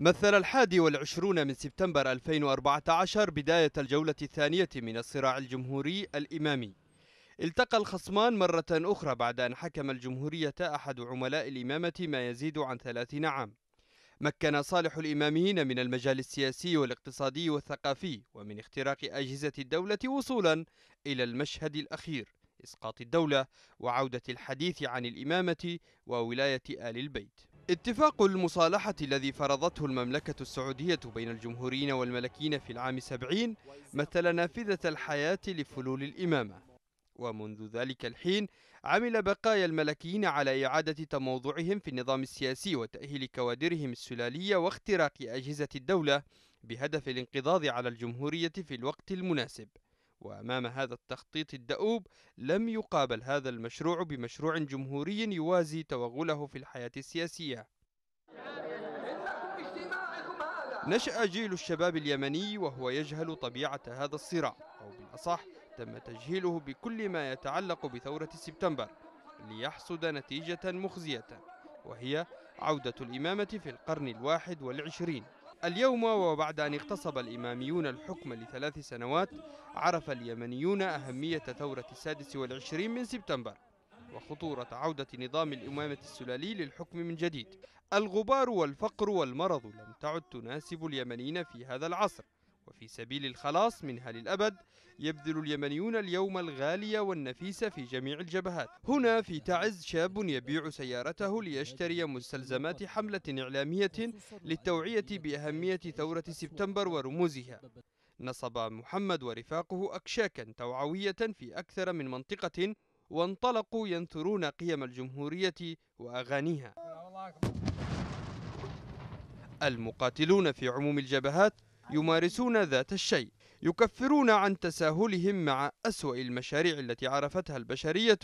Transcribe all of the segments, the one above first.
مثل الحادي والعشرون من سبتمبر 2014 بداية الجولة الثانية من الصراع الجمهوري الإمامي التقى الخصمان مرة أخرى بعد أن حكم الجمهورية أحد عملاء الإمامة ما يزيد عن 30 عام مكن صالح الإماميين من المجال السياسي والاقتصادي والثقافي ومن اختراق أجهزة الدولة وصولا إلى المشهد الأخير إسقاط الدولة وعودة الحديث عن الإمامة وولاية آل البيت اتفاق المصالحة الذي فرضته المملكة السعودية بين الجمهوريين والملكيين في العام 70 مثل نافذة الحياة لفلول الإمامة ومنذ ذلك الحين عمل بقايا الملكيين على إعادة تموضعهم في النظام السياسي وتأهيل كوادرهم السلالية واختراق أجهزة الدولة بهدف الانقضاض على الجمهورية في الوقت المناسب وأمام هذا التخطيط الدؤوب لم يقابل هذا المشروع بمشروع جمهوري يوازي توغله في الحياة السياسية نشأ جيل الشباب اليمني وهو يجهل طبيعة هذا الصراع أو بالأصح تم تجهيله بكل ما يتعلق بثورة سبتمبر ليحصد نتيجة مخزية وهي عودة الإمامة في القرن الواحد والعشرين اليوم وبعد أن اغتصب الإماميون الحكم لثلاث سنوات عرف اليمنيون أهمية ثورة السادس والعشرين من سبتمبر وخطورة عودة نظام الإمامة السلالي للحكم من جديد الغبار والفقر والمرض لم تعد تناسب اليمنيين في هذا العصر وفي سبيل الخلاص منها للأبد يبذل اليمنيون اليوم الغالية والنفيسة في جميع الجبهات هنا في تعز شاب يبيع سيارته ليشتري مستلزمات حملة إعلامية للتوعية بأهمية ثورة سبتمبر ورموزها نصب محمد ورفاقه أكشاكا توعوية في أكثر من منطقة وانطلقوا ينثرون قيم الجمهورية وأغانيها المقاتلون في عموم الجبهات يمارسون ذات الشيء يكفرون عن تساهلهم مع أسوأ المشاريع التي عرفتها البشرية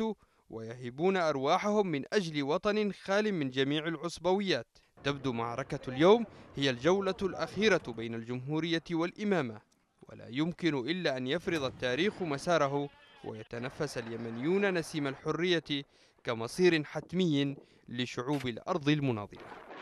ويهبون أرواحهم من أجل وطن خال من جميع العصبويات تبدو معركة اليوم هي الجولة الأخيرة بين الجمهورية والإمامة ولا يمكن إلا أن يفرض التاريخ مساره ويتنفس اليمنيون نسيم الحرية كمصير حتمي لشعوب الأرض المناضلة